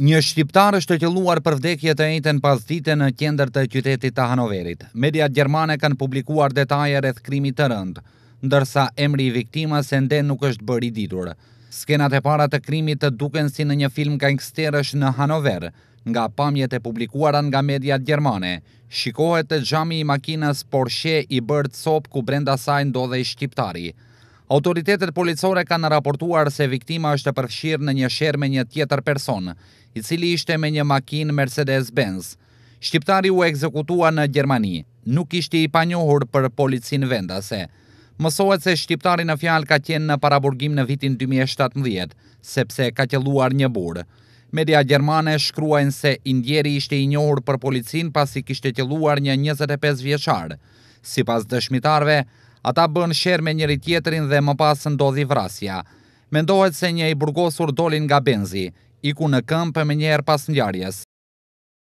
Një shqiptar është të qëlluar për vdekje të ejten pas dite në kjender të qytetit të Hanoverit. Mediat Gjermane kanë publikuar detaje rreth krimi të rënd, ndërsa emri i viktima se ndë nuk është bëri ditur. Skenat e para të krimit të duken si në një film gangsterësh në Hanover, nga pamjet e publikuara nga mediat Gjermane. Shikohet të gjami i makinës Porsche i bërt sop ku brenda sajnë do dhe i shqiptari. Autoritetet policore kanë raportuar se viktima është përfshirë në një sherë me një tjetër person, i cili ishte me një makin Mercedes-Benz. Shqiptari u ekzekutua në Gjermani, nuk ishte i panjohur për policin vendase. Mësohet se shqiptari në fjalë ka qenë në paraburgim në vitin 2017, sepse ka qëlluar një burë. Media Gjermane shkruajnë se indjeri ishte i njohur për policin pasi kishte qëlluar një 25 vjeqarë. Si pas dëshmitarve, Ata bën shërë me njëri tjetërin dhe më pas ndodhi vrasja. Mendohet se një i burgosur dolin nga benzi, iku në këmpë me njerë pas njarjes.